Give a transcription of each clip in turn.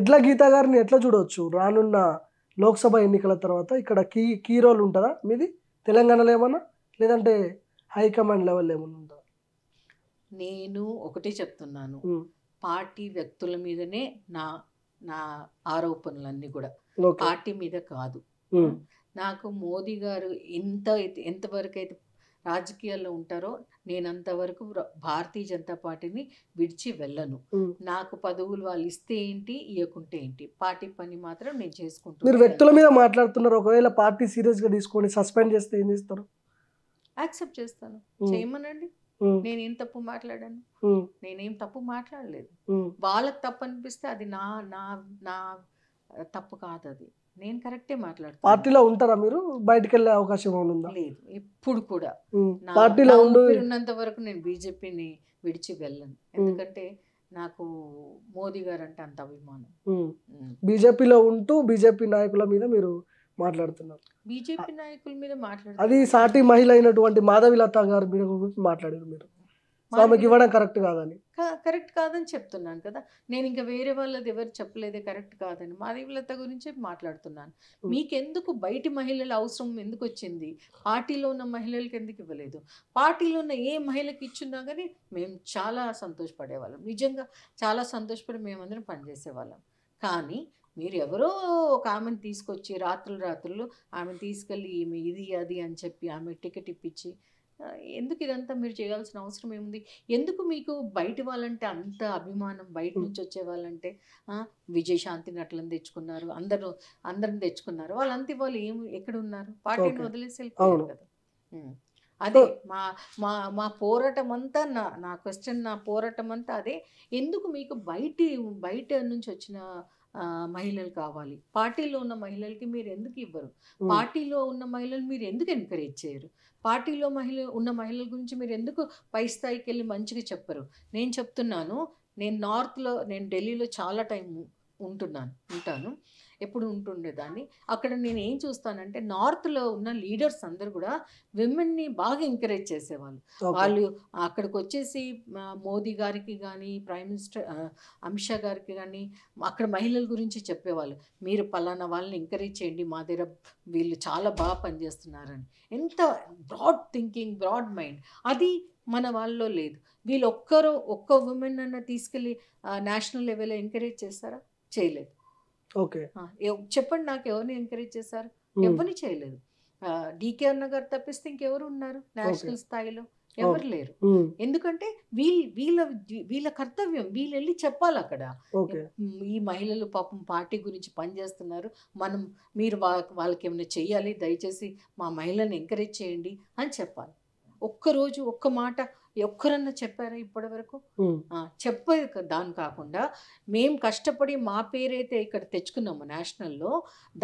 ఎట్లా గీతా గారిని ఎట్లా చూడవచ్చు రానున్న లోక్సభ ఎన్నికల తర్వాత ఇక్కడ కీ కీ రోల్ ఉంటుందా మీది తెలంగాణలో ఏమన్నా లేదంటే హైకమాండ్ లెవెల్ ఏమన్నా ఉంటుందా నేను ఒకటే చెప్తున్నాను పార్టీ వ్యక్తుల మీదనే నా నా ఆరోపణలన్నీ కూడా పార్టీ మీద కాదు నాకు మోదీ గారు ఎంత ఎంతవరకు అయితే రాజకీయాల్లో ఉంటారో నేనంతవరకు భారతీయ జనతా పార్టీని విడిచి వెళ్ళను నాకు పదవులు వాళ్ళు ఇస్తే ఏంటి ఇవ్వకుంటే ఏంటి పార్టీ పని మాత్రం నేను చేసుకుంటాను మీరు వ్యక్తుల మీద మాట్లాడుతున్నారు ఒకవేళ పార్టీ సీరియస్గా తీసుకొని సస్పెండ్ చేస్తే ఏం చేస్తారు యాక్సెప్ట్ చేస్తాను చేయమనండి నేనేం తప్పు మాట్లాడాను నేనేం తప్పు మాట్లాడలేదు వాళ్ళకి తప్పు అనిపిస్తే అది నా నా నా తప్పు కాదు అది నేను కరెక్టే మాట్లాడుతాను పార్టీలో ఉంటారా మీరు బయటకు వెళ్ళే అవకాశం లేదు ఎప్పుడు కూడా పార్టీలో ఉన్నంత వరకు నేను బీజేపీని విడిచి వెళ్ళను ఎందుకంటే నాకు మోదీ గారు అంటే అంత అభిమానం బీజేపీలో ఉంటూ బీజేపీ నాయకుల మీద మీరు మాట్లాడుతున్నారు బీజేపీ నాయకుల మీద మాట్లాడారు అది సాటి మహిళ అయినటువంటి మాధవి లత గారి మీద మాట్లాడారు మీరు ఆమెకి ఇవ్వడం కరెక్ట్ కాదని కరెక్ట్ కాదని చెప్తున్నాను కదా నేను ఇంకా వేరే వాళ్ళది ఎవరు చెప్పలేదే కరెక్ట్ కాదని మా దేవులత గురించి మాట్లాడుతున్నాను మీకెందుకు బయటి మహిళల అవసరం ఎందుకు వచ్చింది పార్టీలో ఉన్న మహిళలకి ఎందుకు ఇవ్వలేదు పార్టీలో ఉన్న ఏ మహిళకి ఇచ్చున్నా కానీ మేము చాలా సంతోషపడేవాళ్ళం నిజంగా చాలా సంతోషపడి మేమందరం పనిచేసేవాళ్ళం కానీ మీరు ఎవరో ఒక ఆమెను తీసుకొచ్చి రాత్రులు రాత్రులు ఆమెను తీసుకెళ్ళి ఈమె ఇది అది అని చెప్పి ఆమె టికెట్ ఇప్పించి ఎందుకు ఇదంతా మీరు చేయాల్సిన అవసరం ఏముంది ఎందుకు మీకు బయట వాళ్ళంటే అంత అభిమానం బయట నుంచి వచ్చే వాళ్ళంటే విజయశాంతి నటులను తెచ్చుకున్నారు అందరూ అందరిని తెచ్చుకున్నారు వాళ్ళంతా వాళ్ళు ఏం ఎక్కడ ఉన్నారు పార్టీని వదిలేసి వెళ్ళిపోయారు కదా అదే మా మా మా పోరాటం అంతా నా నా క్వశ్చన్ నా పోరాటం అంతా అదే ఎందుకు మీకు బయట బయట నుంచి వచ్చిన మహిళలు కావాలి పార్టీలో ఉన్న మహిళలకి మీరు ఎందుకు ఇవ్వరు పార్టీలో ఉన్న మహిళలు మీరు ఎందుకు ఎంకరేజ్ చేయరు పార్టీలో మహిళ ఉన్న మహిళల గురించి మీరు ఎందుకు పై స్థాయికి వెళ్ళి మంచిగా చెప్పరు నేను చెప్తున్నాను నేను నార్త్లో నేను ఢిల్లీలో చాలా టైం ఉంటున్నాను ఉంటాను ఎప్పుడు ఉంటుండేదాన్ని అక్కడ నేను ఏం చూస్తానంటే నార్త్లో ఉన్న లీడర్స్ అందరు కూడా విమెన్ని బాగా ఎంకరేజ్ చేసేవాళ్ళు వాళ్ళు అక్కడికి వచ్చేసి మోదీ గారికి కానీ ప్రైమ్ మినిస్టర్ అమిత్ షా గారికి కానీ అక్కడ మహిళల గురించి చెప్పేవాళ్ళు మీరు పలానా వాళ్ళని ఎంకరేజ్ చేయండి మా దగ్గర వీళ్ళు చాలా బాగా పనిచేస్తున్నారని ఎంత బ్రాడ్ థింకింగ్ బ్రాడ్ మైండ్ అది మన వాళ్ళలో లేదు వీళ్ళు ఒక్కరు ఒక్క ఉమెన్ అన్న తీసుకెళ్ళి నేషనల్ లెవెల్లో ఎంకరేజ్ చేస్తారా చేయలేదు ఓకే చెప్పండి నాకు ఎవరిని ఎంకరేజ్ చేశారు ఎవరిని చేయలేదు డికే అన్న నగర్ తప్పిస్తే ఇంకెవరు ఉన్నారు నేషనల్ స్థాయిలో ఎవరు లేరు ఎందుకంటే వీళ్ళ వీళ్ళ వీళ్ళ కర్తవ్యం వీళ్ళు వెళ్ళి చెప్పాలి అక్కడ ఈ మహిళలు పాపం పార్టీ గురించి పనిచేస్తున్నారు మనం మీరు వాళ్ళకి ఏమైనా చేయాలి దయచేసి మా మహిళలను ఎంకరేజ్ చేయండి అని చెప్పాలి ఒక్కరోజు ఒక్క మాట ఎక్కరన్నా చెప్పారా ఇప్పటి వరకు చెప్పేది దాని కాకుండా మేము కష్టపడి మా పేరైతే ఇక్కడ తెచ్చుకున్నాము నేషనల్లో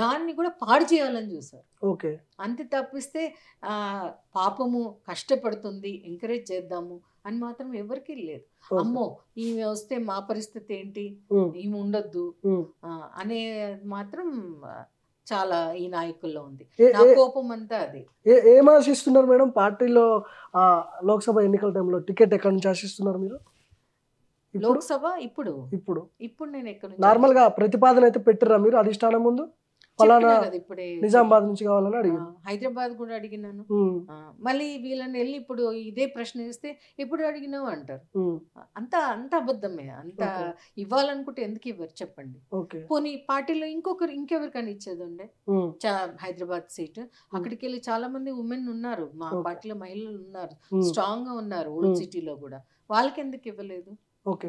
దాన్ని కూడా పాడు చేయాలని చూసారు ఓకే అంత తప్పిస్తే పాపము కష్టపడుతుంది ఎంకరేజ్ చేద్దాము అని మాత్రం ఎవరికి లేదు అమ్మో ఈమె వస్తే మా పరిస్థితి ఏంటి ఈమె ఉండొద్దు అనే మాత్రం చాలా ఈ నాయకుల్లో ఉంది కోపం అంతా అది ఏం ఆశిస్తున్నారు మేడం పార్టీలో లోక్సభ ఎన్నికల టైంలో టికెట్ ఎక్కడి నుంచి ఆశిస్తున్నారు మీరు లోక్సభ ఇప్పుడు ఇప్పుడు ఇప్పుడు నేను ఎక్కడ నార్మల్ గా ప్రతిపాదన అయితే పెట్టిరా మీరు అధిష్టానం ముందు ఫలానా నిజామాబాద్ నుంచి కావాలని అడిగి హైదరాబాద్ కూడా అడిగినాను మళ్ళీ వీళ్ళని వెళ్ళి ఇప్పుడు ఇదే ప్రశ్న ఇస్తే ఎప్పుడు అడిగినావు అంటారు అంత అంత అబద్ధమే అంత ఇవ్వాలనుకుంటే ఎందుకు ఇవ్వరు చెప్పండి పోనీ పార్టీలో ఇంకొకరు ఇంకెవరికైనా ఇచ్చేది ఉండే హైదరాబాద్ సీట్ అక్కడికి వెళ్ళి చాలా మంది ఉమెన్ ఉన్నారు మా పార్టీలో మహిళలు ఉన్నారు స్ట్రాంగ్ గా ఉన్నారు ఓల్డ్ సిటీలో కూడా వాళ్ళకెందుకు ఇవ్వలేదు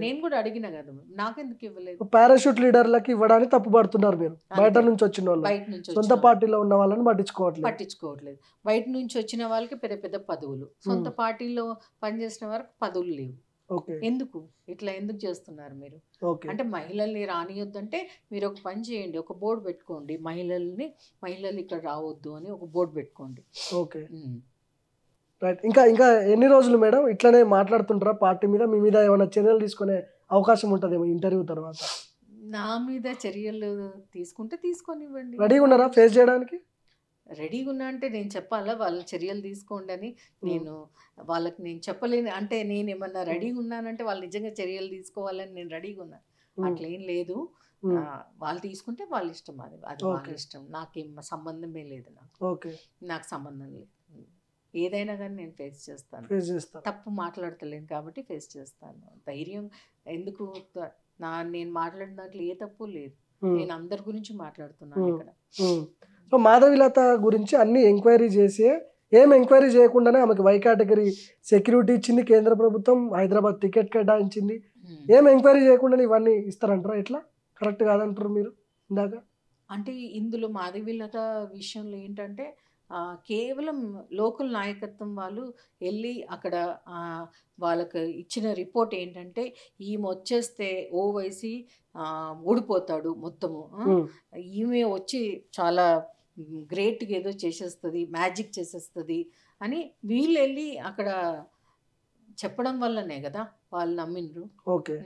నేను కూడా అడిగిన కదా నాకెందుకు ఇవ్వలేదు పారాషూట్ లీడర్లకి ఇవ్వడానికి తప్పు పడుతున్నారు మీరు బయట నుంచి వచ్చిన వాళ్ళు బయట నుంచి సొంత పార్టీలో ఉన్న వాళ్ళని పట్టించుకోవట్లేదు పట్టించుకోవట్లేదు బయట నుంచి వచ్చిన వాళ్ళకి పెద్ద పెద్ద పదవులు సొంత పార్టీలో పనిచేసిన వారికి పదవులు లేవు ఎందుకు ఇట్లా ఎందుకు చేస్తున్నారు మీరు అంటే మహిళల్ని రానియొద్దంటే మీరు ఒక పని చేయండి ఒక బోర్డు పెట్టుకోండి మహిళల్ని మహిళలు ఇక్కడ రావద్దు అని ఒక బోర్డు పెట్టుకోండి ఓకే రైట్ ఇంకా ఇంకా ఎన్ని రోజులు మేడం ఇట్లనే మాట్లాడుతుంటారా పార్టీ మీద మీ మీద ఏమైనా చర్యలు తీసుకునే అవకాశం ఉంటుందేమో ఇంటర్వ్యూ తర్వాత నా మీద చర్యలు తీసుకుంటే తీసుకొనివ్వండి రెడీగా ఉన్నారా ఫేస్ చేయడానికి రెడీగా ఉన్నా అంటే నేను చెప్పాలా వాళ్ళ చర్యలు తీసుకోండి అని hmm. నేను వాళ్ళకి నేను చెప్పలేను అంటే నేను ఏమన్నా రెడీగా ఉన్నానంటే వాళ్ళు నిజంగా చర్యలు తీసుకోవాలని నేను రెడీగా ఉన్నాను hmm. అట్లేం లేదు hmm. వాళ్ళు తీసుకుంటే వాళ్ళ ఇష్టం అది అది వాళ్ళ ఇష్టం నాకేం సంబంధమే లేదు నాకు నాకు సంబంధం లేదు ఏదైనా కానీ నేను ఫేస్ చేస్తాను ఫేస్ చేస్తాను తప్పు మాట్లాడతలేను కాబట్టి ఫేస్ చేస్తాను ధైర్యం ఎందుకు నా నేను మాట్లాడిన దాంట్లో ఏ తప్పు లేదు నేను అందరి గురించి మాట్లాడుతున్నాను ఇక్కడ సో మాధవిలత గురించి అన్ని ఎంక్వైరీ చేసి ఏం ఎంక్వైరీ చేయకుండానే ఆమెకి వై కేటగిరీ సెక్యూరిటీ ఇచ్చింది కేంద్ర ప్రభుత్వం హైదరాబాద్ టికెట్ కేటాయించింది ఏం ఎంక్వైరీ చేయకుండానే ఇవన్నీ ఇస్తారంటారా ఎట్లా కరెక్ట్ కాదంటారు మీరు ఇందాక అంటే ఇందులో మాధవిలత విషయంలో ఏంటంటే కేవలం లోకల్ నాయకత్వం వాళ్ళు వెళ్ళి అక్కడ వాళ్ళకు ఇచ్చిన రిపోర్ట్ ఏంటంటే ఈమె వచ్చేస్తే ఓవైసీ ఓడిపోతాడు మొత్తము ఈమె వచ్చి చాలా గ్రేట్గా ఏదో చేసేస్తుంది మ్యాజిక్ చేసేస్తుంది అని వీళ్ళు వెళ్ళి అక్కడ చెప్పడం వల్లనే కదా వాళ్ళు నమ్మిండ్రు ఓకే